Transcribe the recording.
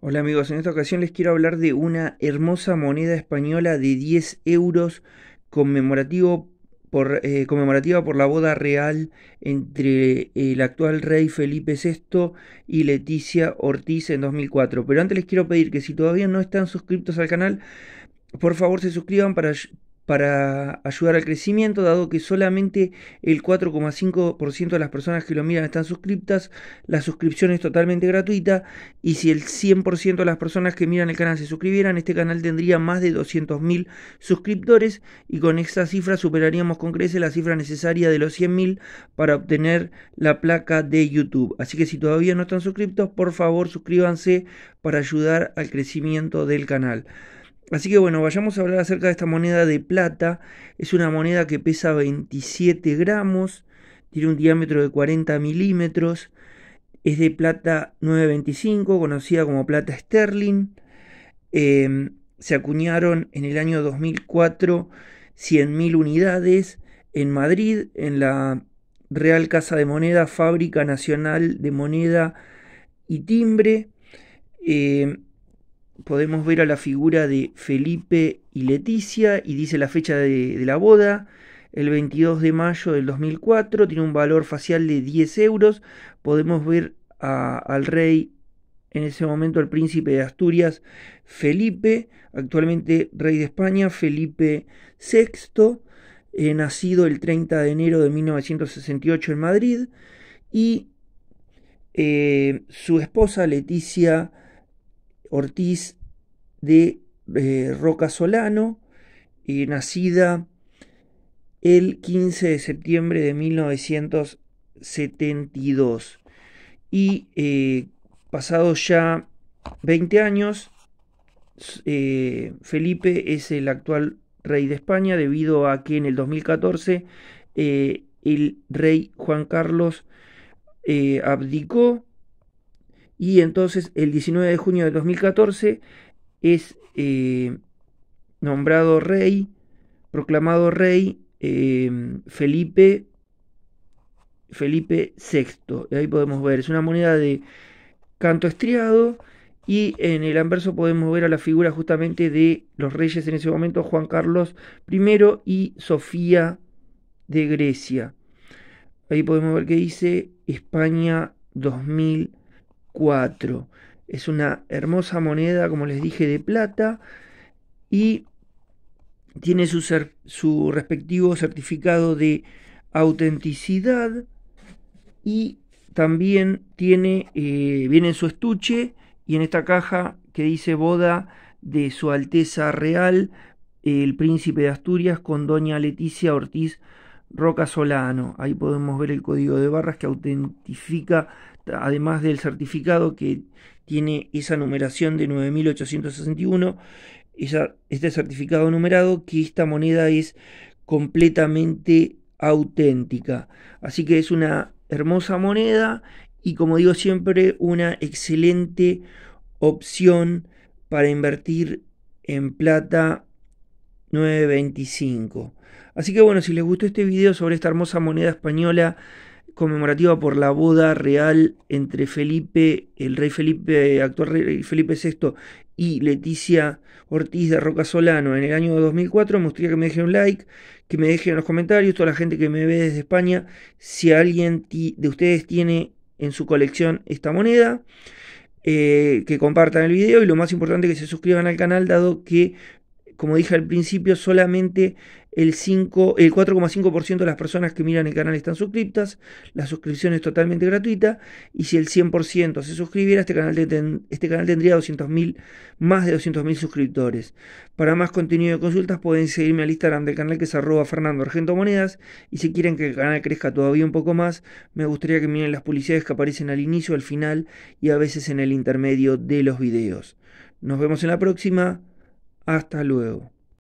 Hola amigos, en esta ocasión les quiero hablar de una hermosa moneda española de 10 euros conmemorativo por, eh, conmemorativa por la boda real entre eh, el actual rey Felipe VI y Leticia Ortiz en 2004. Pero antes les quiero pedir que si todavía no están suscritos al canal, por favor se suscriban para para ayudar al crecimiento, dado que solamente el 4,5% de las personas que lo miran están suscriptas, la suscripción es totalmente gratuita y si el 100% de las personas que miran el canal se suscribieran, este canal tendría más de 200.000 suscriptores y con esta cifra superaríamos con creces la cifra necesaria de los 100.000 para obtener la placa de YouTube. Así que si todavía no están suscriptos, por favor suscríbanse para ayudar al crecimiento del canal. Así que bueno, vayamos a hablar acerca de esta moneda de plata. Es una moneda que pesa 27 gramos, tiene un diámetro de 40 milímetros, es de plata 925, conocida como plata sterling. Em, se acuñaron en el año 2004 100.000 unidades en Madrid, en la Real Casa de Moneda, Fábrica Nacional de Moneda y Timbre. Em, podemos ver a la figura de Felipe y Leticia y dice la fecha de, la boda, el 22 de mayo del 2004, tiene un valor facial de 10 euros, podemos ver al rey, en ese momento al príncipe de Asturias, Felipe, actualmente rey de España, Felipe VI, eh, nacido el 30 de enero de 1968 en Madrid, y eh, su esposa Leticia Ortiz de eh, Roca Solano, nacida el 15 de septiembre de 1972. Y eh, pasados ya 20 años, eh, Felipe es el actual rey de España debido a que en el 2014 eh, el rey Juan Carlos abdicó y entonces el 19 de junio de 2014 es eh, nombrado rey, proclamado rey eh, Felipe, Felipe VI. Ahí podemos ver, es una moneda de canto estriado y en el anverso podemos ver a la figura justamente de los reyes en ese momento, Juan Carlos I y Sofía de Grecia. Ahí podemos ver que dice España 2000. Es una hermosa moneda, como les dije, de plata y tiene su, su respectivo certificado de autenticidad y también tiene, eh, viene en su estuche y en esta caja que dice boda de Su Alteza Real, el Príncipe de Asturias, con Doña Leticia Ortiz Roca Solano. Ahí podemos ver el código de barras que autentifica, además del certificado que tiene esa numeración de 9861, este certificado numerado, que esta moneda es completamente auténtica. Así que es una hermosa moneda y como digo siempre, una excelente opción para invertir en plata 9.25. Así que bueno, si les gustó este video sobre esta hermosa moneda española conmemorativa por la boda real entre Felipe, el rey Felipe, actual Felipe VI y Leticia Ortiz de Roca Solano en el año 2004, me gustaría que me dejen un like, que me dejen en los comentarios, toda la gente que me ve desde España, si alguien de ustedes tiene en su colección esta moneda. Eh, que compartan el video y lo más importante que se suscriban al canal dado que como dije al principio, solamente el, el 4,5% de las personas que miran el canal están suscritas. la suscripción es totalmente gratuita y si el 100% se suscribiera, este canal, este canal tendría más de 200.000 suscriptores. Para más contenido y consultas pueden seguirme al Instagram del canal que es arroba Fernando Argento Monedas y si quieren que el canal crezca todavía un poco más, me gustaría que miren las publicidades que aparecen al inicio, al final y a veces en el intermedio de los videos. Nos vemos en la próxima. Hasta luego.